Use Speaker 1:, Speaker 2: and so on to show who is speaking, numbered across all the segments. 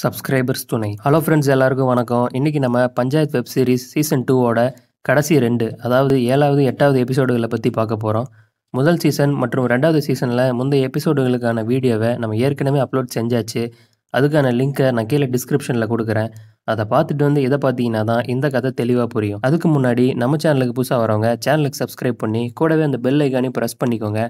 Speaker 1: subscribers துணை hello friends எல்லாருக்கும் வணக்கம் இன்னைக்கு நம்ம பஞ்சாயத் வெப் சீரிஸ் சீசன் டூவோட கடைசி ரெண்டு அதாவது ஏழாவது எட்டாவது எபிசோடுகளை பற்றி பார்க்க போகிறோம் முதல் சீசன் மற்றும் ரெண்டாவது சீசனில் முந்தைய எபிசோடுகளுக்கான வீடியோவை நம்ம ஏற்கனவே அப்லோட் செஞ்சாச்சு அதுக்கான லிங்க்கை நான் கீழே டிஸ்கிரிப்ஷனில் கொடுக்குறேன் அதை பார்த்துட்டு வந்து இதை பார்த்தீங்கன்னா தான் இந்த கதை தெளிவாக புரியும் அதுக்கு முன்னாடி நம்ம சேனலுக்கு புதுசாக வரவங்க சேனலுக்கு சப்ஸ்கிரைப் பண்ணி கூடவே அந்த பெல் ஐக்கானையும் ப்ரெஸ் பண்ணிக்கோங்க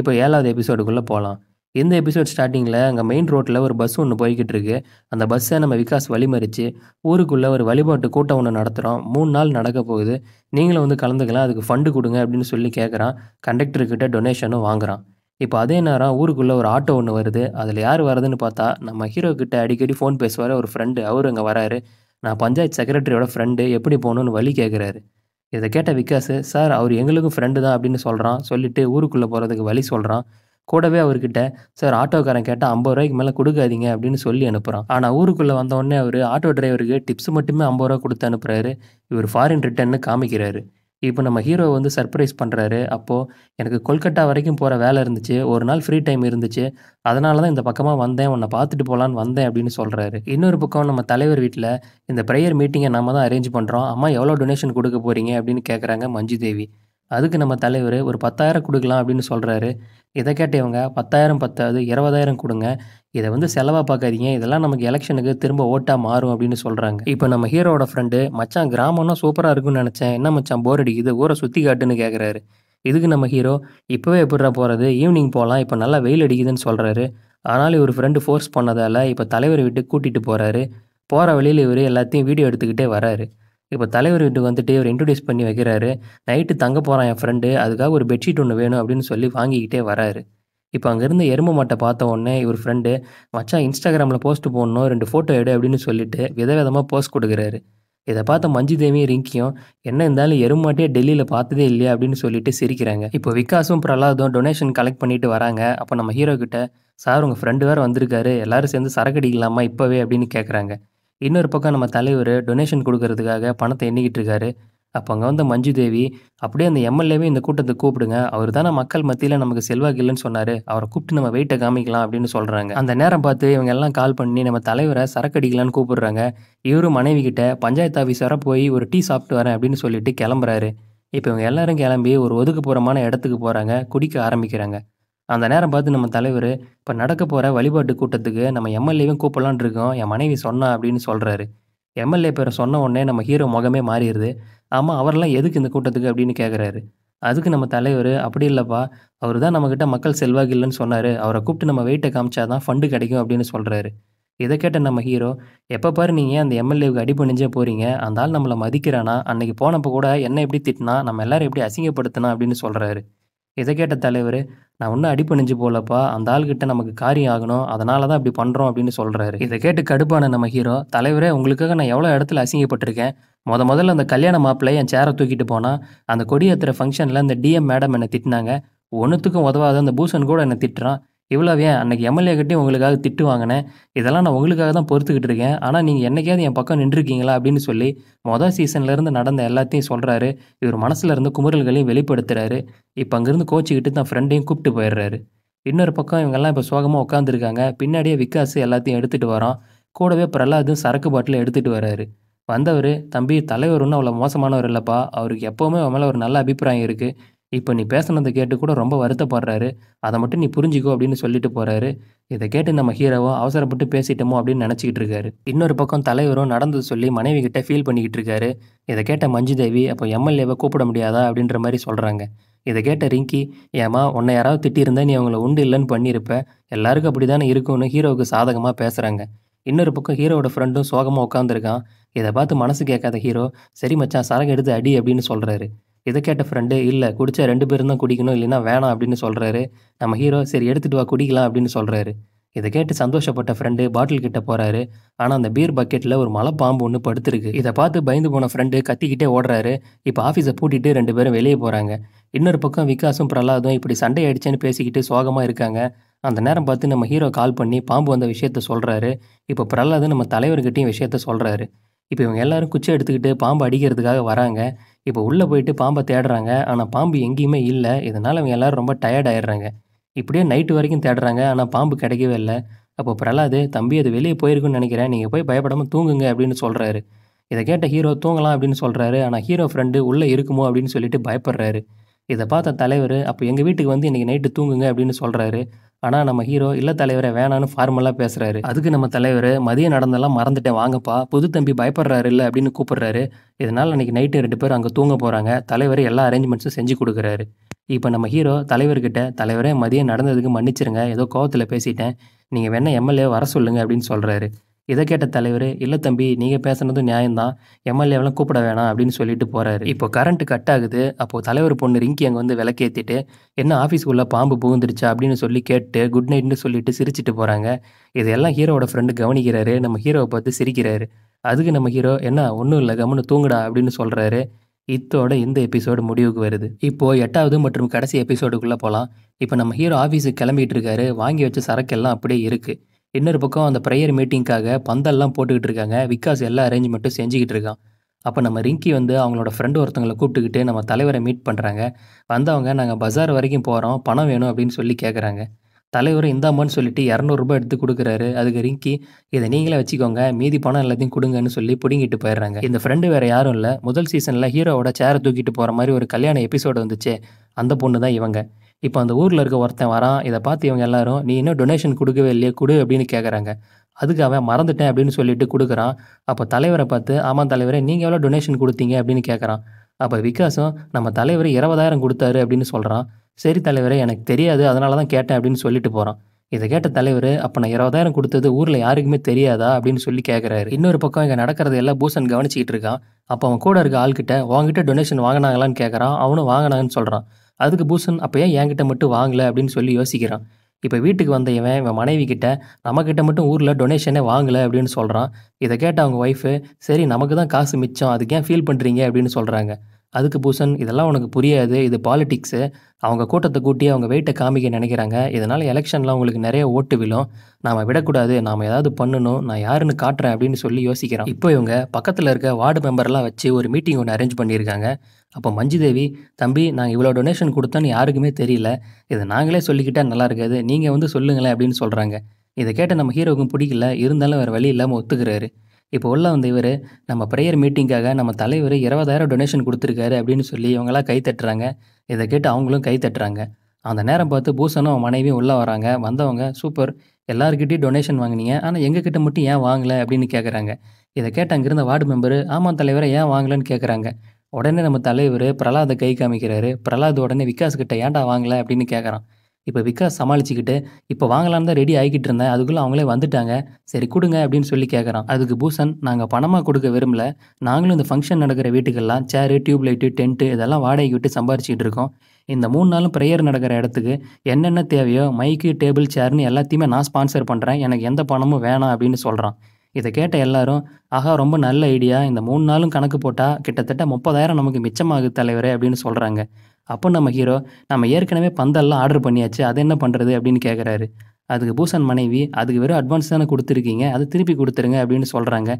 Speaker 1: இப்போ ஏழாவது எபிசோடுக்குள்ளே போகலாம் இந்த எபிசோட் ஸ்டார்டிங்கில் அங்கே மெயின் ரோட்டில் ஒரு பஸ் ஒன்று போய்கிட்டு இருக்கு அந்த பஸ்ஸை நம்ம விகாஸ் வழிமறிச்சு ஊருக்குள்ளே ஒரு வழிபாட்டு கூட்டம் ஒன்று நடத்துகிறோம் மூணு நாள் நடக்க போகுது நீங்களும் வந்து கலந்துக்கலாம் அதுக்கு ஃபண்டு கொடுங்க அப்படின்னு சொல்லி கேட்குறான் கண்டக்டர்கிட்ட டொனேஷனும் வாங்குகிறான் இப்போ அதே நேரம் ஊருக்குள்ளே ஒரு ஆட்டோ ஒன்று வருது அதில் யார் வர்றதுன்னு பார்த்தா நம்ம ஹீரோ கிட்ட அடிக்கடி ஃபோன் பேசுவார் ஒரு ஃப்ரெண்டு அவர் அங்கே வராரு நான் பஞ்சாயத்து செக்ரட்டரியோட ஃப்ரெண்டு எப்படி போகணுன்னு வழி கேட்குறாரு இதை கேட்ட விகாஸ் சார் அவர் எங்களுக்கும் ஃப்ரெண்டு தான் அப்படின்னு சொல்கிறான் சொல்லிவிட்டு ஊருக்குள்ளே போகிறதுக்கு வழி சொல்கிறான் கூடவே அவர்கிட்ட சார் ஆட்டோக்காரன் கேட்டால் ஐம்பது ரூபாய்க்கு மேலே கொடுக்காதீங்க அப்படின்னு சொல்லி அனுப்புகிறான் ஆனால் ஊருக்குள்ளே வந்தோடனே அவர் ஆட்டோ டிரைவருக்கு டிப்ஸ் மட்டுமே ஐம்பது ரூபா கொடுத்து அனுப்புகிறாரு இவர் ஃபாரின் ரிட்டர்ன்னு காமிக்கிறாரு இப்போ நம்ம ஹீரோ வந்து சர்ப்ரைஸ் பண்ணுறாரு அப்போது எனக்கு கொல்கட்டா வரைக்கும் போகிற வேலை இருந்துச்சு ஒரு நாள் ஃப்ரீ டைம் இருந்துச்சு அதனால தான் இந்த பக்கமாக வந்தேன் உன்னை பார்த்துட்டு போகலான்னு வந்தேன் அப்படின்னு சொல்கிறாரு இன்னொரு பக்கம் நம்ம தலைவர் வீட்டில் இந்த ப்ரேயர் மீட்டிங்கை நம்ம தான் அரேஞ்ச் பண்ணுறோம் அம்மா எவ்வளோ டொனேஷன் கொடுக்க போகிறீங்க அப்படின்னு கேட்குறாங்க மஞ்சு தேவி அதுக்கு நம்ம தலைவர் ஒரு பத்தாயிரம் கொடுக்கலாம் அப்படின்னு சொல்கிறாரு இதை கேட்டவங்க பத்தாயிரம் பத்தாவது இருபதாயிரம் கொடுங்க இதை வந்து செலவாக பார்க்காதீங்க இதெல்லாம் நமக்கு எலெக்ஷனுக்கு திரும்ப ஓட்டாக மாறும் அப்படின்னு சொல்கிறாங்க இப்போ நம்ம ஹீரோட ஃப்ரெண்டு மச்சான் கிராமம்னா சூப்பராக இருக்கும்னு நினச்சேன் என்ன மச்சான் போர் அடிக்குது ஊரை சுற்றி காட்டுன்னு கேட்குறாரு இதுக்கு நம்ம ஹீரோ இப்போவே எப்படிடா போகிறது ஈவினிங் போகலாம் இப்போ நல்லா வெயில் அடிக்குதுன்னு சொல்கிறாரு ஆனால் இவர் ஃப்ரெண்டு ஃபோர்ஸ் பண்ணதால் இப்போ தலைவரை விட்டு கூட்டிகிட்டு போகிறாரு போகிற வழியில் இவர் எல்லாத்தையும் வீடியோ எடுத்துக்கிட்டே வராரு இப்போ தலைவர் வீட்டுக்கு வந்துட்டு இவர் இன்ட்ரடியூஸ் பண்ணி வைக்கிறாரு நைட்டு தங்க போகிறான் என் ஃப்ரெண்டு அதுக்காக ஒரு பெட்ஷீட் ஒன்று வேணும் அப்படின்னு சொல்லி வாங்கிக்கிட்டே வராரு இப்போ அங்கேருந்து எரும மாட்டை பார்த்த உடனே இவர் ஃப்ரெண்டு மச்சான் இன்ஸ்டாகிராமில் போஸ்ட் போடணும் ரெண்டு ஃபோட்டோ எடு அப்படின்னு சொல்லிட்டு விதவிதமாக போஸ்ட் கொடுக்குறாரு இதை பார்த்த மஞ்சு தேவியும் ரிங்கியும் என்ன இருந்தாலும் எருமாட்டியே டெல்லியில் பார்த்ததே இல்லையா அப்படின்னு சொல்லிட்டு சிரிக்கிறாங்க இப்போ விகாஸும் பிரலாதும் டொனேஷன் கலெக்ட் பண்ணிட்டு வராங்க அப்போ நம்ம ஹீரோ கிட்ட சார் உங்கள் ஃப்ரெண்டு வேறு வந்திருக்காரு எல்லாரும் சேர்ந்து சரக்கடிக்கலாமா இப்போவே அப்படின்னு கேட்குறாங்க இன்னொரு பக்கம் நம்ம தலைவர் டொனேஷன் கொடுக்கறதுக்காக பணத்தை எண்ணிக்கிட்டு இருக்காரு அப்போ அங்கே வந்த மஞ்சு தேவி அப்படியே அந்த எம்எல்ஏவே இந்த கூட்டத்தை கூப்பிடுங்க அவர் தானே மக்கள் மத்தியில் நமக்கு செல்வாக்கு இல்லைன்னு சொன்னார் அவரை கூப்பிட்டு நம்ம வெயிட்டை காமிக்கலாம் அப்படின்னு சொல்கிறாங்க அந்த நேரம் பார்த்து இவங்க எல்லாம் கால் பண்ணி நம்ம தலைவரை சரக்கு அடிக்கலான்னு கூப்பிடுறாங்க இவரும் மனைவி கிட்ட பஞ்சாயத்து ஆஃபீஸ் வர போய் ஒரு டீ சாப்பிட்டு வரேன் அப்படின்னு சொல்லிட்டு கிளம்புறாரு இப்போ இவங்க எல்லாரும் கிளம்பி ஒரு ஒதுக்குப்புறமான இடத்துக்கு போகிறாங்க குடிக்க ஆரம்பிக்கிறாங்க அந்த நேரம் பார்த்து நம்ம தலைவர் இப்போ நடக்க போகிற வழிபாட்டு கூட்டத்துக்கு நம்ம எம்எல்ஏவும் கூப்பிடலான் இருக்கோம் என் மனைவி சொன்னா அப்படின்னு சொல்கிறாரு எம்எல்ஏ பேரை சொன்ன உடனே நம்ம ஹீரோ முகமே மாறிடுது ஆமாம் அவரெல்லாம் எதுக்கு இந்த கூட்டத்துக்கு அப்படின்னு கேட்குறாரு அதுக்கு நம்ம தலைவர் அப்படி இல்லைப்பா அவர் தான் நம்மக்கிட்ட மக்கள் செல்வாக்கு இல்லைன்னு சொன்னார் அவரை கூப்பிட்டு நம்ம வெயிட்டை காமிச்சா தான் ஃபண்டு கிடைக்கும் அப்படின்னு சொல்கிறாரு இதை கேட்ட நம்ம ஹீரோ எப்போ பாரு நீங்கள் அந்த எம்எல்ஏவுக்கு அடி பணிஞ்சே போகிறீங்க அந்த ஆள் நம்மளை மதிக்கிறானா அன்னைக்கு போனப்போ கூட என்ன எப்படி திட்டினா நம்ம எல்லோரும் எப்படி அசிங்கப்படுத்தினா அப்படின்னு சொல்கிறாரு இதை கேட்ட தலைவர் நான் ஒன்றும் அடிப்பணிஞ்சு போலப்பா அந்த ஆள்கிட்ட நமக்கு காரியம் ஆகணும் அதனால தான் அப்படி பண்ணுறோம் அப்படின்னு சொல்கிறாரு இதை கேட்டு கடுப்பான நம்ம ஹீரோ தலைவரே உங்களுக்காக நான் எவ்வளோ இடத்துல அசிங்கப்பட்டிருக்கேன் முத முதல்ல அந்த கல்யாண மாப்பிள்ளை என் சேரை தூக்கிட்டு போனால் அந்த கொடியேற்றுற ஃபங்க்ஷனில் அந்த டிஎம் மேடம் என்னை திட்டினாங்க ஒன்றுத்துக்கும் உதவாத அந்த பூசன் கூட என்னை திட்டுறான் இவ்வளோ ஏன் அன்றைக்கி எம்எல்ஏக்கிட்டையும் உங்களுக்காக திட்டு வாங்கினேன் இதெல்லாம் நான் உங்களுக்காக தான் பொறுத்துக்கிட்டு இருக்கேன் ஆனால் நீங்கள் என்றைக்காவது என் பக்கம் நின்றுருக்கீங்களா அப்படின்னு சொல்லி மொதல் சீசன்லேருந்து நடந்த எல்லாத்தையும் சொல்கிறாரு இவர் மனசில் இருந்து குமுறல்களையும் வெளிப்படுத்துகிறாரு இப்போ அங்கேருந்து கோச்சிக்கிட்டு தான் ஃப்ரெண்டையும் கூப்பிட்டு போயிடுறாரு இன்னொரு பக்கம் இவங்கெல்லாம் இப்போ சோகமாக உட்காந்துருக்காங்க பின்னாடியே விகாஸ் எல்லாத்தையும் எடுத்துகிட்டு வரோம் கூடவே பிரலாதும் சரக்கு பாட்டில் எடுத்துகிட்டு வர்றாரு வந்தவர் தம்பி தலைவர் ஒன்றும் அவ்வளோ மோசமானவர் இல்லைப்பா அவருக்கு எப்போவுமே அவன் மேலே ஒரு நல்ல அபிப்பிராயம் இருக்குது இப்போ நீ பேசுனதை கேட்டு கூட ரொம்ப வருத்தப்படுறாரு அதை மட்டும் நீ புரிஞ்சிக்கோ அப்படின்னு சொல்லிட்டு போகிறாரு இதை கேட்டு நம்ம ஹீரோவோ அவசரப்பட்டு பேசிட்டோமோ அப்படின்னு நினச்சிக்கிட்டு இருக்காரு இன்னொரு பக்கம் தலைவரும் நடந்தது சொல்லி மனைவி கிட்டே ஃபீல் பண்ணிக்கிட்டு இருக்காரு இதை கேட்ட மஞ்சு தேவி அப்போ எம்எல்ஏவை கூப்பிட முடியாதா அப்படின்ற மாதிரி சொல்கிறாங்க இதை கேட்ட ரிங்கி ஏமா உன்னை யாராவது திட்டியிருந்தா நீ அவங்கள உண்டு இல்லைன்னு பண்ணியிருப்ப எல்லாருக்கும் அப்படி தானே இருக்கும்னு ஹீரோவுக்கு சாதகமாக பேசுகிறாங்க இன்னொரு பக்கம் ஹீரோவோட ஃப்ரெண்டும் சோகமாக உட்காந்துருக்கான் இதை பார்த்து மனசு கேட்காத ஹீரோ சரி மச்சான் சரகு எடுத்து அடி அப்படின்னு சொல்கிறாரு இதை கேட்ட ஃப்ரெண்டு இல்லை குடித்தா ரெண்டு பேரும் தான் குடிக்கணும் இல்லைன்னா வேணாம் அப்படின்னு சொல்கிறாரு நம்ம ஹீரோ சரி எடுத்துகிட்டு வா குடிக்கலாம் அப்படின்னு சொல்கிறாரு இதை கேட்டு சந்தோஷப்பட்ட ஃப்ரெண்டு பாட்டில் கிட்ட போகிறாரு ஆனால் அந்த பீர் பக்கெட்டில் ஒரு மலை பாம்பு ஒன்று படுத்துருக்கு இதை பார்த்து பயந்து போன ஃப்ரெண்டு கத்திக்கிட்டே ஓடுறாரு இப்போ ஆஃபீஸை பூட்டிட்டு ரெண்டு பேரும் வெளியே போகிறாங்க இன்னொரு பக்கம் விகாசும் பிரலாதும் இப்படி சண்டை ஆயிடுச்சேன்னு பேசிக்கிட்டு சோகமாக இருக்காங்க அந்த நேரம் பார்த்து நம்ம ஹீரோ கால் பண்ணி பாம்பு வந்த விஷயத்த சொல்கிறாரு இப்போ பிரலாது நம்ம தலைவர்கிட்டையும் விஷயத்த சொல்கிறாரு இப்போ இவங்க எல்லாரும் குச்சி எடுத்துக்கிட்டு பாம்பு அடிக்கிறதுக்காக வராங்க இப்போ உள்ளே போயிட்டு பாம்பை தேடுறாங்க ஆனால் பாம்பு எங்கேயுமே இல்லை இதனால் அவங்க எல்லோரும் ரொம்ப டயர்ட் ஆயிடுறாங்க இப்படியே நைட்டு வரைக்கும் தேடுறாங்க ஆனால் பாம்பு கிடைக்கவே இல்லை அப்போ பிரலாது தம்பி அது வெளியே போயிருக்குன்னு நினைக்கிறேன் நீங்கள் போய் பயப்படாமல் தூங்குங்க அப்படின்னு சொல்கிறாரு இதை கேட்ட ஹீரோ தூங்கலாம் அப்படின்னு சொல்கிறாரு ஆனால் ஹீரோ ஃப்ரெண்டு உள்ளே இருக்குமோ அப்படின்னு சொல்லிட்டு பயப்படுறாரு இதை பார்த்த தலைவர் அப்போ எங்கள் வீட்டுக்கு வந்து இன்றைக்கி நைட்டு தூங்குங்க அப்படின்னு சொல்கிறாரு ஆனால் நம்ம ஹீரோ இல்லை தலைவரை வேணான்னு ஃபார்மலாக பேசுகிறாரு அதுக்கு நம்ம தலைவர் மதியம் நடந்தெல்லாம் மறந்துட்டேன் வாங்கப்பா புது தம்பி பயப்படுறாரு இல்லை அப்படின்னு கூப்பிடுறாரு இதனால் அன்றைக்கி நைட்டு ரெண்டு பேர் அங்கே தூங்க போகிறாங்க தலைவர் எல்லா அரேஞ்ச்மெண்ட்ஸும் செஞ்சு கொடுக்குறாரு இப்போ நம்ம ஹீரோ தலைவர்கிட்ட தலைவரே மதியம் நடந்ததுக்கு மன்னிச்சிருங்க ஏதோ கோவத்தில் பேசிட்டேன் நீங்கள் வேணால் எம்எல்ஏ வர சொல்லுங்கள் அப்படின்னு சொல்கிறாரு இதை கேட்ட தலைவர் இல்லை தம்பி நீங்கள் பேசுனதும் நியாயம்தான் எம்எல்ஏவெல்லாம் கூப்பிட வேணாம் அப்படின்னு சொல்லிட்டு போகிறாரு இப்போ கரண்ட் கட் ஆகுது அப்போது தலைவர் பொண்ணு ரிங்கி அங்கே வந்து விளக்கேற்றிட்டு என்ன ஆஃபீஸ்க்குள்ளே பாம்பு புகுந்துருச்சா அப்படின்னு சொல்லி கேட்டு குட் நைட்னு சொல்லிட்டு சிரிச்சிட்டு போகிறாங்க இதெல்லாம் ஹீரோவோட ஃப்ரெண்டு கவனிக்கிறாரு நம்ம ஹீரோவை பார்த்து சிரிக்கிறாரு அதுக்கு நம்ம ஹீரோ என்ன ஒன்றும் இல்லை கம்முன்னு தூங்குடா அப்படின்னு சொல்கிறாரு இத்தோட இந்த எபிசோடு முடிவுக்கு வருது இப்போது எட்டாவது மற்றும் கடைசி எபிசோடுக்குள்ளே போகலாம் இப்போ நம்ம ஹீரோ ஆஃபீஸுக்கு கிளம்பிகிட்டு இருக்காரு வாங்கி வச்ச சரக்கெல்லாம் அப்படியே இருக்குது இன்னொரு பக்கம் அந்த ப்ரேயர் மீட்டிங்க்காக பந்தல்லாம் போட்டுக்கிட்டு இருக்காங்க விகாஸ் எல்லா அரேஞ்ச்மெண்ட்டும் செஞ்சுக்கிட்டு இருக்கான் அப்போ நம்ம ரிங்கி வந்து அவங்களோட ஃப்ரெண்டு ஒருத்தங்களை கூப்பிட்டுக்கிட்டு நம்ம தலைவரை மீட் பண்ணுறாங்க வந்தவங்க நாங்கள் பஜார் வரைக்கும் போகிறோம் பணம் வேணும் அப்படின்னு சொல்லி கேட்குறாங்க தலைவர் இந்தாமான்னு சொல்லிட்டு இரநூறுபா எடுத்து கொடுக்குறாரு அதுக்கு ரிங்கி இதை நீங்களே வச்சுக்கோங்க மீதி பணம் எல்லாத்தையும் கொடுங்கன்னு சொல்லி பிடுங்கிட்டு போயிடுறாங்க இந்த ஃப்ரெண்டு வேறு யாரும் இல்லை முதல் சீசனில் ஹீரோவோட சேரை தூக்கிட்டு போகிற மாதிரி ஒரு கல்யாண எபிசோடு வந்துச்சு அந்த பொண்ணு தான் இவங்க இப்போ அந்த ஊரில் இருக்க ஒருத்தன் வரான் இதை பார்த்து இவங்க எல்லாரும் நீ இன்னும் டொனேஷன் கொடுக்கவே இல்லையே கொடு அப்படின்னு கேட்குறாங்க அதுக்கு அவன் மறந்துட்டேன் அப்படின்னு சொல்லிட்டு கொடுக்குறான் அப்போ தலைவரை பார்த்து ஆமாம் தலைவரே நீங்கள் எவ்வளோ டொனேஷன் கொடுத்தீங்க அப்படின்னு கேட்குறான் அப்போ விகாசம் நம்ம தலைவர் இருபதாயிரம் கொடுத்தாரு அப்படின்னு சொல்கிறான் சரி தலைவரே எனக்கு தெரியாது அதனால தான் கேட்டேன் அப்படின்னு சொல்லிட்டு போகிறான் இதை கேட்ட தலைவர் அப்போ நான் இருபதாயிரம் கொடுத்தது ஊரில் யாருக்குமே தெரியாதா அப்படின்னு சொல்லி கேட்குறாரு இன்னொரு பக்கம் இங்கே நடக்கிறது எல்லாம் பூசன் கவனிச்சிக்கிட்டு இருக்கான் அப்போ அவன் கூட இருக்க ஆள்கிட்ட உங்ககிட்ட டொனேஷன் வாங்கினாங்களான்னு கேட்குறான் அவனும் வாங்கினாங்கன்னு சொல்கிறான் அதுக்கு பூசன் அப்போ ஏன் என்கிட்ட மட்டும் வாங்கலை அப்படின்னு சொல்லி யோசிக்கிறான் இப்போ வீட்டுக்கு வந்த இவன் இவன் மனைவி கிட்ட நம்மக்கிட்ட மட்டும் ஊரில் டொனேஷனே வாங்கலை அப்படின்னு சொல்கிறான் இதை கேட்ட அவங்க ஒய்ஃபு சரி நமக்கு தான் காசு மிச்சம் அதுக்கு ஏன் ஃபீல் பண்ணுறீங்க அப்படின்னு சொல்கிறாங்க அதுக்கு பூசன் இதெல்லாம் உனக்கு புரியாது இது பாலிடிக்ஸு அவங்க கூட்டத்தை கூட்டி அவங்க வெயிட்டை காமிக்க நினைக்கிறாங்க இதனால் எலெக்ஷனில் அவங்களுக்கு நிறைய ஓட்டு விழும் நாம் விடக்கூடாது நாம் ஏதாவது பண்ணணும் நான் யாருன்னு காட்டுறேன் அப்படின்னு சொல்லி யோசிக்கிறோம் இப்போ இவங்க பக்கத்தில் இருக்க வார்டு மெம்பர்லாம் வச்சு ஒரு மீட்டிங் ஒன்று அரேஞ்ச் பண்ணியிருக்காங்க அப்போ மஞ்சுதேவி தம்பி நாங்கள் இவ்வளோ டொனேஷன் கொடுத்தோன்னு யாருக்குமே தெரியல இதை நாங்களே சொல்லிக்கிட்டால் நல்லா இருக்காது நீங்கள் வந்து சொல்லுங்களேன் அப்படின்னு சொல்கிறாங்க இதை கேட்ட நம்ம ஹீரோவுக்கும் பிடிக்கல இருந்தாலும் வேறு வழி இல்லாமல் ஒத்துக்கிறாரு இப்போ உள்ள வந்த இவர் நம்ம ப்ரேயர் மீட்டிங்காக நம்ம தலைவர் இருபதாயிரம் டொனேஷன் கொடுத்துருக்காரு அப்படின்னு சொல்லி இவங்களாம் கை தட்டுறாங்க இதை கேட்டு அவங்களும் கை தட்டுறாங்க அந்த நேரம் பார்த்து பூசனும் மனைவியும் உள்ளே வராங்க வந்தவங்க சூப்பர் எல்லாருக்கிட்டையும் டொனேஷன் வாங்கினீங்க ஆனால் எங்ககிட்ட மட்டும் ஏன் வாங்கலை அப்படின்னு கேட்குறாங்க இதை கேட்ட அங்கிருந்த வார்டு மெம்பரு ஆமாம் தலைவரை ஏன் வாங்கலன்னு கேட்குறாங்க உடனே நம்ம தலைவர் பிரலாதை கை காமிக்கிறாரு பிரலாத் உடனே விகாஸ் கிட்ட ஏன்டா வாங்கலை அப்படின்னு கேட்குறான் இப்போ விக்ராஸ் சமாளிச்சுக்கிட்டு இப்போ வாங்கலாம் தான் ரெடி ஆகிக்கிட்டு இருந்தேன் அதுக்குள்ளே அவங்களே வந்துட்டாங்க சரி கொடுங்க அப்படின்னு சொல்லி கேட்குறான் அதுக்கு பூசன் நாங்கள் பணமாக கொடுக்க விரும்பல நாங்களும் இந்த ஃபங்க்ஷன் நடக்கிற வீட்டுக்கெல்லாம் சேரு டியூப் லைட்டு டென்ட்டு இதெல்லாம் வாடகைக்கு விட்டு சம்பாரிச்சிக்கிட்டு இருக்கோம் இந்த மூணு நாளும் ப்ரேயர் நடக்கிற இடத்துக்கு என்னென்ன தேவையோ மைக்கு டேபிள் சேர்னு எல்லாத்தையுமே நான் ஸ்பான்சர் பண்ணுறேன் எனக்கு எந்த பணமும் வேணாம் அப்படின்னு சொல்கிறான் இதை கேட்ட எல்லாரும் ஆஹா ரொம்ப நல்ல ஐடியா இந்த மூணு நாளும் கணக்கு போட்டால் கிட்டத்தட்ட முப்பதாயிரம் நமக்கு மிச்சமாகுது தலைவரே அப்படின்னு சொல்கிறாங்க அப்போ நம்ம ஹீரோ நம்ம ஏற்கனவே பந்தல்லாம் ஆர்டர் பண்ணியாச்சு அதை என்ன பண்ணுறது அப்படின்னு கேட்குறாரு அதுக்கு பூசன் மனைவி அதுக்கு வெறும் அட்வான்ஸ் தானே கொடுத்துருக்கீங்க அது திருப்பி கொடுத்துருங்க அப்படின்னு சொல்கிறாங்க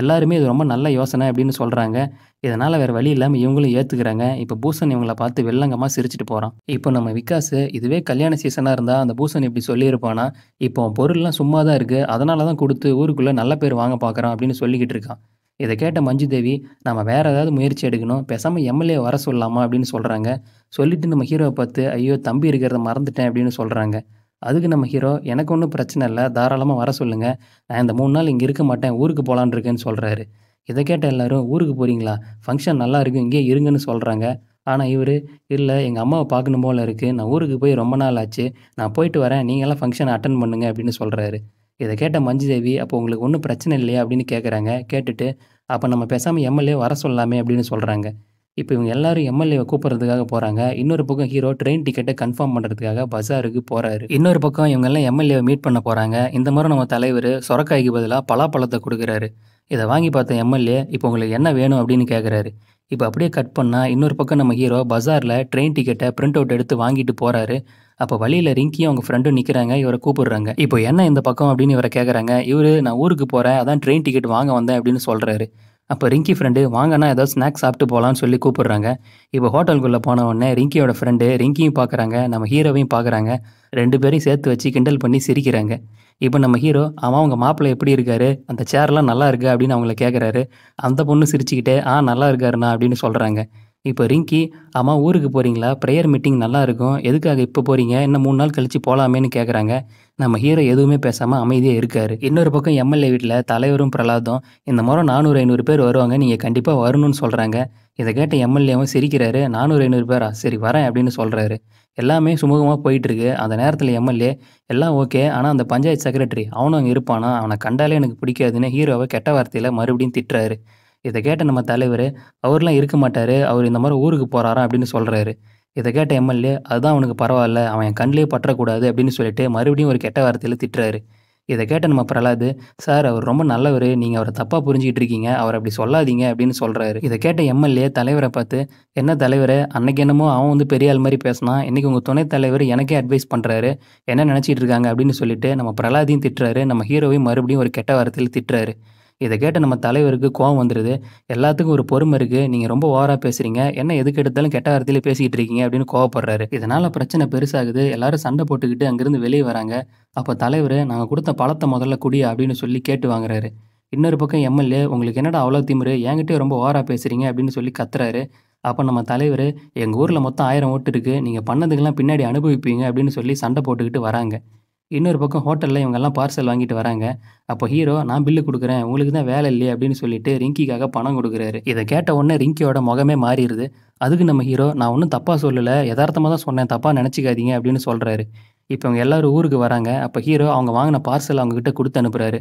Speaker 1: எல்லாருமே இது ரொம்ப நல்ல யோசனை அப்படின்னு சொல்கிறாங்க இதனால் வேறு வழி இல்லாமல் இவங்களும் ஏற்றுக்கிறாங்க இப்போ பூசன் இவங்களை பார்த்து வெள்ளங்கமாக சிரிச்சுட்டு போகிறான் இப்போ நம்ம விகாஸ் இதுவே கல்யாண சீசனாக இருந்தால் அந்த பூசன் இப்படி சொல்லியிருப்பானா இப்போ பொருள்லாம் சும்மா தான் இருக்குது அதனால தான் கொடுத்து ஊருக்குள்ளே நல்ல பேர் வாங்க பார்க்குறான் அப்படின்னு சொல்லிக்கிட்டு இருக்கான் இதை கேட்ட மஞ்சு தேவி நம்ம வேறு ஏதாவது முயற்சி எடுக்கணும் பேசாமல் எம்எல்ஏ வர சொல்லலாமா அப்படின்னு சொல்கிறாங்க சொல்லிவிட்டு நம்ம ஹீரோவை பார்த்து ஐயோ தம்பி இருக்கிறத மறந்துட்டேன் அப்படின்னு சொல்கிறாங்க அதுக்கு நம்ம ஹீரோ எனக்கு ஒன்றும் பிரச்சனை இல்லை தாராளமாக வர சொல்லுங்கள் நான் இந்த மூணு நாள் இங்கே இருக்க மாட்டேன் ஊருக்கு போகலான் சொல்கிறாரு இதை கேட்ட எல்லோரும் ஊருக்கு போகிறீங்களா ஃபங்க்ஷன் நல்லா இருக்கும் இங்கேயே இருங்கன்னு சொல்கிறாங்க ஆனால் இவர் இல்லை எங்கள் அம்மாவை பார்க்கணும் போல் இருக்குது நான் ஊருக்கு போய் ரொம்ப நாள் ஆச்சு நான் போயிட்டு வரேன் நீங்களாம் ஃபங்க்ஷன் அட்டன் பண்ணுங்க அப்படின்னு சொல்கிறாரு இதை கேட்ட மஞ்சு தேவி அப்போ உங்களுக்கு ஒன்றும் பிரச்சனை இல்லையா அப்படின்னு கேட்குறாங்க கேட்டுட்டு அப்போ நம்ம பேசாமல் எம்எல்ஏ வர சொல்லலாமே அப்படின்னு சொல்கிறாங்க இப்போ இவங்க எல்லாரும் எம்எல்ஏவை கூப்பிட்றதுக்காக போகிறாங்க இன்னொரு பக்கம் ஹீரோ ட்ரெயின் டிக்கெட்டை கன்ஃபார்ம் பண்ணுறதுக்காக பசாருக்கு போகிறாரு இன்னொரு பக்கம் இவங்க எல்லாம் எம்எல்ஏவை மீட் பண்ண போகிறாங்க இந்த மாதிரி நம்ம தலைவர் சொரக்காய்க்கு பதிலாக பலாப்பழத்தை கொடுக்குறாரு இதை வாங்கி பார்த்த எம்எல்ஏ இப்போ உங்களுக்கு என்ன வேணும் அப்படின்னு கேட்குறாரு இப்போ அப்படியே கட் பண்ணால் இன்னொரு பக்கம் நம்ம ஹீரோ பஜாரில் ட்ரெயின் டிக்கெட்டை பிரிண்ட் அவுட் எடுத்து வாங்கிட்டு போகிறாரு அப்போ வழியில் ரிங்கியும் அவங்க ஃப்ரெண்டும் நிற்கிறாங்க இவரை கூப்பிடுறாங்க இப்போ என்ன இந்த பக்கம் அப்படின்னு இவரை கேட்குறாங்க இவர் நான் ஊருக்கு போகிறேன் அதான் ட்ரெயின் டிக்கெட் வாங்க வந்தேன் அப்படின்னு சொல்கிறாரு அப்போ ரிங்கி ஃப்ரெண்டு வாங்கன்னா ஏதாவது ஸ்நாக்ஸ் சாப்பிட்டு போகலான்னு சொல்லி கூப்பிடுறாங்க இப்போ ஹோட்டலுக்குள்ளே போன உடனே ரிங்கியோட ஃப்ரெண்டு ரிங்கியும் பார்க்குறாங்க நம்ம ஹீரோவையும் பார்க்குறாங்க ரெண்டு பேரையும் சேர்த்து வச்சு கிண்டல் பண்ணி சிரிக்கிறாங்க இப்போ நம்ம ஹீரோ அவன் அவங்க மாப்பிள்ளை எப்படி இருக்காரு அந்த சேர்லாம் நல்லா இருக்கு அப்படின்னு அவங்கள கேட்குறாரு அந்த பொண்ணு சிரிச்சுக்கிட்டே ஆ நல்லா இருக்காருண்ணா அப்படின்னு சொல்கிறாங்க இப்போ ரிங்கி அம்மா ஊருக்கு போகிறீங்களா ப்ரேயர் மீட்டிங் நல்லாயிருக்கும் எதுக்காக இப்போ போகிறீங்க இன்னும் மூணு நாள் கழித்து போகலாமேன்னு கேட்குறாங்க நம்ம ஹீரோ எதுவுமே பேசாமல் அமைதியாக இருக்கார் இன்னொரு பக்கம் எம்எல்ஏ வீட்டில் தலைவரும் பிரலாதம் இந்த முறை நானூறு ஐநூறு பேர் வருவாங்க நீங்கள் கண்டிப்பாக வரணும்னு சொல்கிறாங்க இதை கேட்ட எம்எல்ஏவும் சிரிக்கிறாரு நானூறு ஐநூறு பேரா சரி வரேன் அப்படின்னு சொல்கிறாரு எல்லாமே சுமூகமாக போயிட்டுருக்கு அந்த நேரத்தில் எம்எல்ஏ எல்லாம் ஓகே ஆனால் அந்த பஞ்சாயத்து செக்ரட்டரி அவனும் அங்கே இருப்பானா அவனை கண்டாலே எனக்கு பிடிக்காதுன்னு ஹீரோவை கெட்ட வார்த்தையில் மறுபடியும் திட்டுறாரு இதை கேட்ட நம்ம தலைவர் அவர்லாம் இருக்க மாட்டார் அவர் இந்த மாதிரி ஊருக்கு போகிறாரா அப்படின்னு சொல்கிறாரு இதை கேட்ட எம்எல்ஏ அதுதான் அவனுக்கு பரவாயில்ல அவன் என் கண்ணிலே பற்றக்கூடாது அப்படின்னு சொல்லிட்டு மறுபடியும் ஒரு கெட்ட வார்த்தையில் திட்டுறாரு இதை கேட்ட நம்ம பிரலாது சார் அவர் ரொம்ப நல்லவர் நீங்கள் அவரை தப்பாக புரிஞ்சிக்கிட்டு இருக்கீங்க அவர் அப்படி சொல்லாதீங்க அப்படின்னு சொல்கிறாரு இதை கேட்ட எம்எல்ஏ தலைவரை பார்த்து என்ன தலைவர் அன்னைக்கு என்னமோ அவன் வந்து பெரிய ஆள் மாதிரி பேசினான் இன்றைக்கி உங்கள் துணைத் தலைவர் எனக்கே அட்வைஸ் பண்ணுறாரு என்ன நினச்சிட்டு இருக்காங்க அப்படின்னு சொல்லிட்டு நம்ம பிரலாதையும் திட்டுறாரு நம்ம ஹீரோவையும் மறுபடியும் ஒரு கெட்ட வாரத்தில் திட்டுறாரு இதை கேட்ட நம்ம தலைவருக்கு கோவம் வந்துடுது எல்லாத்துக்கும் ஒரு பொறுமை இருக்குது நீங்கள் ரொம்ப ஓவராக பேசுறீங்க என்ன எதுக்கு எடுத்தாலும் கெட்ட வார்த்தையில பேசிக்கிட்டு இருக்கீங்க அப்படின்னு கோவப்படுறாரு இதனால் பிரச்சனை பெருசாகுது எல்லாரும் சண்டை போட்டுக்கிட்டு அங்கேருந்து வெளியே வராங்க அப்போ தலைவர் நாங்கள் கொடுத்த பழத்தை முதல்ல குடி அப்படின்னு சொல்லி கேட்டு வாங்குறாரு இன்னொரு பக்கம் எம்எல்ஏ உங்களுக்கு என்னடா அவ்வளோ திமுரு என்கிட்டே ரொம்ப ஓவராக பேசுறீங்க அப்படின்னு சொல்லி கத்துறாரு அப்போ நம்ம தலைவர் எங்கள் ஊரில் மொத்தம் ஆயிரம் ஓட்டு இருக்குது நீங்கள் பண்ணதுக்கெல்லாம் பின்னாடி அனுபவிப்பீங்க அப்படின்னு சொல்லி சண்டை போட்டுக்கிட்டு வராங்க இன்னொரு பக்கம் ஹோட்டலில் இவங்கெல்லாம் பார்சல் வாங்கிட்டு வராங்க அப்போ ஹீரோ நான் பில்லு கொடுக்குறேன் உங்களுக்கு தான் வேலை இல்லையே அப்படின்னு சொல்லிட்டு ரிங்கிக்காக பணம் கொடுக்குறாரு இதை கேட்ட உடனே ரிங்கியோட முகமே மாறிடுது அதுக்கு நம்ம ஹீரோ நான் ஒன்றும் தப்பாக சொல்லலை யதார்த்தமாக தான் சொன்னேன் தப்பாக நினச்சிக்காதீங்க அப்படின்னு சொல்கிறாரு இப்போ இவங்க எல்லோரும் ஊருக்கு வராங்க அப்போ ஹீரோ அவங்க வாங்கின பார்சல் அவங்கக்கிட்ட கொடுத்து அனுப்புகிறாரு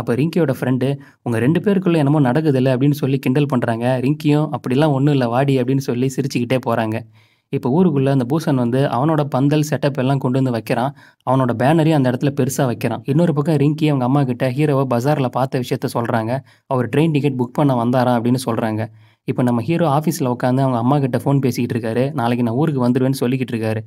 Speaker 1: அப்போ ரிங்கியோட ஃப்ரெண்டு உங்கள் ரெண்டு பேருக்குள்ளே என்னமோ இல்லை அப்படின்னு சொல்லி கிண்டல் பண்ணுறாங்க ரிங்கியும் அப்படிலாம் ஒன்றும் இல்லை வாடி அப்படின்னு சொல்லி சிரிச்சுக்கிட்டே போகிறாங்க இப்போ ஊருக்குள்ளே அந்த பூசன் வந்து அவனோட பந்தல் செட்டப் எல்லாம் கொண்டு வந்து வைக்கிறான் அவனோட பேனரையும் அந்த இடத்துல பெருசாக வைக்கிறான் இன்னொரு பக்கம் ரிங்கி அவங்க அம்மா கிட்ட ஹீரோவை பஜாரில் பார்த்த விஷயத்த சொல்கிறாங்க அவர் ட்ரெயின் டிக்கெட் புக் பண்ண வந்தாரா அப்படின்னு சொல்கிறாங்க இப்போ நம்ம ஹீரோ ஆஃபீஸில் உட்காந்து அவங்க அம்மா கிட்ட ஃபோன் பேசிக்கிட்டு இருக்காரு நாளைக்கு நான் ஊருக்கு வந்துடுவேன்னு சொல்லிக்கிட்டு இருக்காரு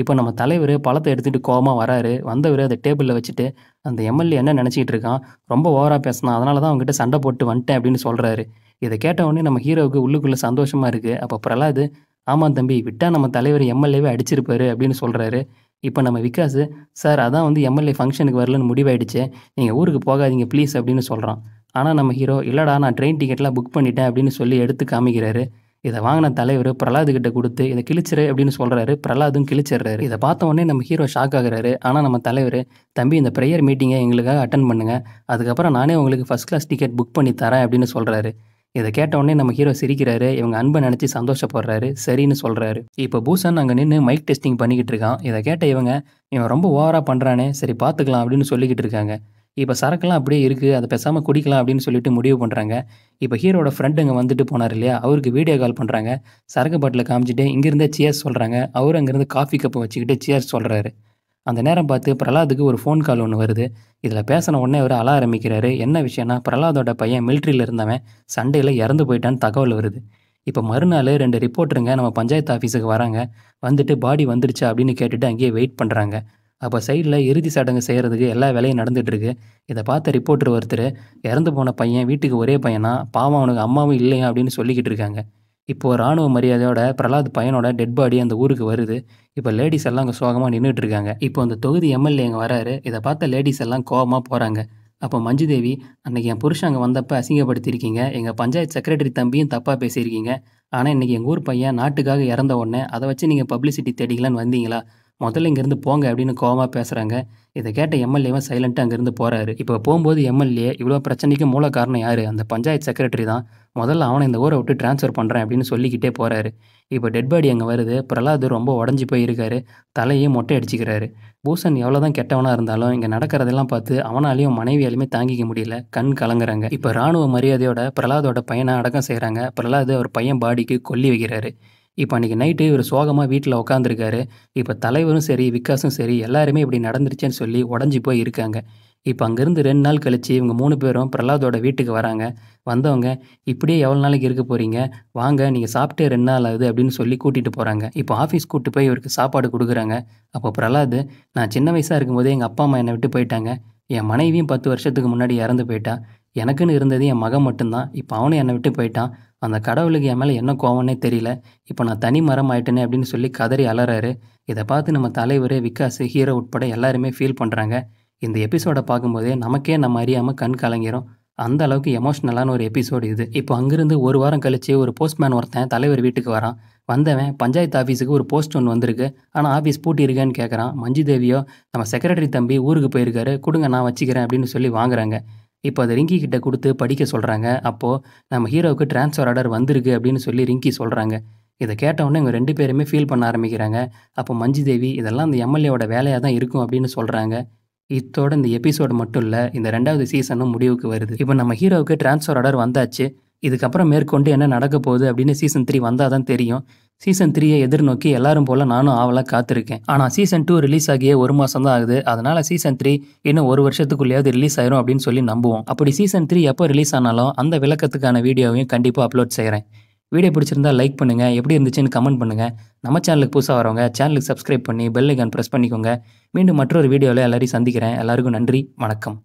Speaker 1: இப்போ நம்ம தலைவர் பழத்தை எடுத்துகிட்டு கோபமாக வராரு வந்தவர் அதை டேபிளில் வச்சுட்டு அந்த எம்எல்ஏ என்ன நினச்சிக்கிட்டு இருக்கான் ரொம்ப ஓவராக பேசினான் அதனால தான் அவங்ககிட்ட சண்டை போட்டு வந்துட்டேன் அப்படின்னு சொல்கிறாரு இதை கேட்ட உடனே நம்ம ஹீரோவுக்கு உள்ளுக்குள்ளே சந்தோஷமாக இருக்குது அப்போ பிரலாது ஆமாம் தம்பி விட்டால் நம்ம தலைவர் எம்எல்ஏவே அடிச்சிருப்பாரு அப்படின்னு சொல்கிறாரு இப்போ நம்ம விகாஸ் சார் அதான் வந்து எம்எல்ஏ ஃபங்க்ஷனுக்கு வரலன்னு முடிவாயிடுச்சு நீங்கள் ஊருக்கு போகாதீங்க ப்ளீஸ் அப்படின்னு சொல்கிறான் ஆனால் நம்ம ஹீரோ இல்லைடா நான் ட்ரெயின் டிக்கெட்லாம் புக் பண்ணிட்டேன் அப்படின்னு சொல்லி எடுத்து காமிக்கிறாரு இதை வாங்கின தலைவர் பிரலாதுகிட்ட கொடுத்து இதை கிழிச்சிரு அப்படின்னு சொல்கிறாரு பிரலாதும் கிழிச்சிடுறாரு இதை பார்த்த உடனே நம்ம ஹீரோ ஷாக் ஆகுறாரு ஆனால் நம்ம தலைவர் தம்பி இந்த ப்ரேயர் மீட்டிங்கை எங்களுக்காக அட்டன் பண்ணுங்கள் அதுக்கப்புறம் நானே உங்களுக்கு ஃபஸ்ட் கிளாஸ் டிக்கெட் புக் பண்ணி தரேன் அப்படின்னு சொல்கிறாரு இதை கேட்டவுடனே நம்ம ஹீரோ சிரிக்கிறாரு இவங்க அன்பை நினச்சி சந்தோஷப்படுறாரு சரின்னு சொல்கிறாரு இப்போ பூசன் அங்கே நின்று மைக் டெஸ்டிங் பண்ணிக்கிட்டு இருக்கான் இதை கேட்ட இவங்க இவன் ரொம்ப ஓவராக பண்ணுறானே சரி பார்த்துக்கலாம் அப்படின்னு சொல்லிக்கிட்டு இருக்காங்க இப்போ சரக்குலாம் அப்படியே இருக்குது அதை பேசாமல் குடிக்கலாம் அப்படின்னு சொல்லிட்டு முடிவு பண்ணுறாங்க இப்போ ஹீரோட ஃப்ரெண்டுங்க வந்துட்டு போனார் இல்லையா அவருக்கு வீடியோ கால் பண்ணுறாங்க சரக்கு பாட்டில் காமிச்சிட்டு இங்கேருந்தே சியர்ஸ் சொல்கிறாங்க அவரும் அங்கேருந்து காஃபி கப்பை வச்சுக்கிட்டு சியர்ஸ் சொல்கிறாரு அந்த நேரம் பார்த்து பிரலாதுக்கு ஒரு ஃபோன் கால் ஒன்று வருது இதில் பேசின உடனே அவர் அழ ஆரம்பிக்கிறாரு என்ன விஷயம்னா பிரலாதோட பையன் மிலிட்ரியில் இருந்தவன் சண்டையில் இறந்து போயிட்டான்னு தகவல் வருது இப்போ மறுநாள் ரெண்டு ரிப்போர்ட்டருங்க நம்ம பஞ்சாயத்து ஆஃபீஸுக்கு வராங்க வந்துட்டு பாடி வந்துடுச்சா அப்படின்னு கேட்டுட்டு அங்கேயே வெயிட் பண்ணுறாங்க அப்போ சைடில் இறுதி சடங்கு செய்கிறதுக்கு எல்லா வேலையும் நடந்துகிட்ருக்கு இதை பார்த்த ரிப்போர்ட்டர் ஒருத்தர் இறந்து போன பையன் வீட்டுக்கு ஒரே பையனா பாவம் அவனுக்கு அம்மாவும் இல்லையா அப்படின்னு சொல்லிக்கிட்டு இருக்காங்க இப்போது ராணுவ மரியாதையோட பிரலாத் பையனோட டெட் பாடி அந்த ஊருக்கு வருது இப்போ லேடிஸ் எல்லாம் அங்கே சோகமாக நின்றுட்டு இருக்காங்க இப்போ அந்த தொகுதி எம்எல்ஏ அங்கே வராரு இதை பார்த்த லேடிஸ் எல்லாம் கோபமாக போகிறாங்க அப்போ மஞ்சுதேவி அன்றைக்கி என் புருஷன் அங்கே வந்தப்போ அசிங்கப்படுத்தியிருக்கீங்க எங்கள் பஞ்சாயத்து செக்ரட்டரி தம்பியும் தப்பாக பேசியிருக்கீங்க ஆனால் இன்றைக்கி எங்கள் ஊர் பையன் நாட்டுக்காக இறந்த உடனே அதை வச்சு நீங்கள் பப்ளிசிட்டி தேடிக்கலான்னு வந்தீங்களா முதல்ல இங்கேருந்து போங்க அப்படின்னு கோவமாக பேசுகிறாங்க இதை கேட்ட எம்எல்ஏவும் சைலண்ட்டாக அங்கேருந்து போகிறாரு இப்போ போகும்போது எம்எல்ஏ இவ்வளோ பிரச்சனைக்கு மூல காரணம் யார் அந்த பஞ்சாயத்து செக்ரட்டரி தான் முதல்ல அவனை இந்த ஊரை விட்டு ட்ரான்ஸ்ஃபர் பண்ணுறேன் அப்படின்னு சொல்லிக்கிட்டே போகிறாரு இப்போ டெட் பாடி அங்கே வருது பிரலாத் ரொம்ப உடஞ்சி போயிருக்காரு தலையே மொட்டை அடிச்சுக்கிறாரு பூசன் எவ்வளோ தான் கெட்டவனாக இருந்தாலும் இங்கே நடக்கிறதெல்லாம் பார்த்து அவனாலையும் மனைவியாலையுமே தாங்கிக்க முடியல கண் கலங்குறாங்க இப்போ ராணுவ மரியாதையோட பிரலாதோட பையனை அடக்கம் செய்கிறாங்க பிரலாத் அவர் பையன் பாடிக்கு கொல்லி வைக்கிறாரு இப்போ அன்றைக்கி நைட்டு இவர் சோகமாக வீட்டில் உட்காந்துருக்காரு இப்போ தலைவரும் சரி விக்காசும் சரி எல்லாருமே இப்படி நடந்துருச்சேன்னு சொல்லி உடஞ்சி போய் இருக்காங்க இப்போ அங்கேருந்து ரெண்டு நாள் கழித்து இவங்க மூணு பேரும் பிரலாதோட வீட்டுக்கு வராங்க வந்தவங்க இப்படியே எவ்வளோ நாளைக்கு இருக்க போகிறீங்க வாங்க நீங்கள் சாப்பிட்டே ரெண்டு நாள் ஆகுது அப்படின்னு சொல்லி கூட்டிகிட்டு போகிறாங்க இப்போ ஆஃபீஸ் கூப்பிட்டு போய் இவருக்கு சாப்பாடு கொடுக்குறாங்க அப்போ பிரலாத் நான் சின்ன வயசாக இருக்கும்போதே எங்கள் அப்பா அம்மா என்னை விட்டு போயிட்டாங்க என் மனைவியும் பத்து வருஷத்துக்கு முன்னாடி இறந்து போயிட்டா எனக்குன்னு இருந்தது என் மகன் மட்டும்தான் இப்போ அவனும் என்னை விட்டு போயிட்டான் அந்த கடவுளுக்கு என் மேலே என்ன கோவம்னே தெரியல இப்போ நான் தனி மரம் ஆயிட்டேனே அப்படின்னு சொல்லி கதறி அலறாரு இதை பார்த்து நம்ம தலைவர் விகாஸ் ஹீரோ உட்பட எல்லாருமே ஃபீல் பண்ணுறாங்க இந்த எபிசோடை பார்க்கும்போதே நமக்கே நம்ம அறியாமல் கண் கலங்கிரும் அந்த அளவுக்கு எமோஷ்னலான ஒரு எபிசோடு இது இப்போ அங்கேருந்து ஒரு வாரம் கழிச்சு ஒரு போஸ்ட்மேன் ஒருத்தன் தலைவர் வீட்டுக்கு வரான் வந்தவன் பஞ்சாயத்து ஆஃபீஸுக்கு ஒரு போஸ்ட் ஒன்று வந்திருக்கு ஆனால் ஆஃபீஸ் பூட்டி இருக்கேன்னு கேட்குறான் மஞ்சு தேவியோ நம்ம செக்ரட்டரி தம்பி ஊருக்கு போயிருக்காரு கொடுங்க நான் வச்சுக்கிறேன் அப்படின்னு சொல்லி வாங்குறாங்க இப்போ அதை ரிங்கி கிட்ட கொடுத்து படிக்க சொல்கிறாங்க அப்போது நம்ம ஹீரோவுக்கு டிரான்ஸ்ஃபர் ஆர்டர் வந்திருக்கு அப்படின்னு சொல்லி ரிங்கி சொல்கிறாங்க இதை கேட்டவுடனே இவங்க ரெண்டு பேருமே ஃபீல் பண்ண ஆரம்பிக்கிறாங்க அப்போ மஞ்சு தேவி இதெல்லாம் அந்த எம்எல்ஏவோட வேலையாக தான் இருக்கும் அப்படின்னு சொல்கிறாங்க இத்தோட இந்த எபிசோடு மட்டும் இல்லை இந்த ரெண்டாவது சீசனும் முடிவுக்கு வருது இப்போ நம்ம ஹீரோவுக்கு டிரான்ஸ்ஃபர் ஆர்டர் வந்தாச்சு இதுக்கப்புறம் மேற்கொண்டு என்ன நடக்க போகுது அப்படின்னு சீசன் த்ரீ வந்தால் தான் தெரியும் சீசன் த்ரீயை எதிர்நோக்கி எல்லாரும் போல் நானும் ஆவலாக காத்திருக்கேன் ஆனால் சீசன் டூ ரிலீஸ் ஆகியே ஒரு மாதம் தான் ஆகுது அதனால் சீசன் த்ரீ இன்னும் ஒரு வருஷத்துக்குள்ளேயாவது ரிலீஸ் ஆயிரும் அப்படின்னு சொல்லி நம்புவோம் அப்படி சீசன் த்ரீ எப்போ ரிலீஸ் ஆனாலும் அந்த விளக்கத்துக்கான வீடியோவையும் கண்டிப்பாக அப்லோட் செய்கிறேன் வீடியோ பிடிச்சிருந்தா லைக் பண்ணுங்கள் எப்படி இருந்துச்சுன்னு கமெண்ட் பண்ணுங்கள் நம்ம சேனலுக்கு புதுசாக வரவங்க சேனலுக்கு சப்ஸ்கிரைப் பண்ணி பெல் ஐக்கான் ப்ரெஸ் பண்ணிக்கோங்க மீண்டும் மற்றொரு வீடியோவில் எல்லாரையும் சந்திக்கிறேன் எல்லாருக்கும் நன்றி வணக்கம்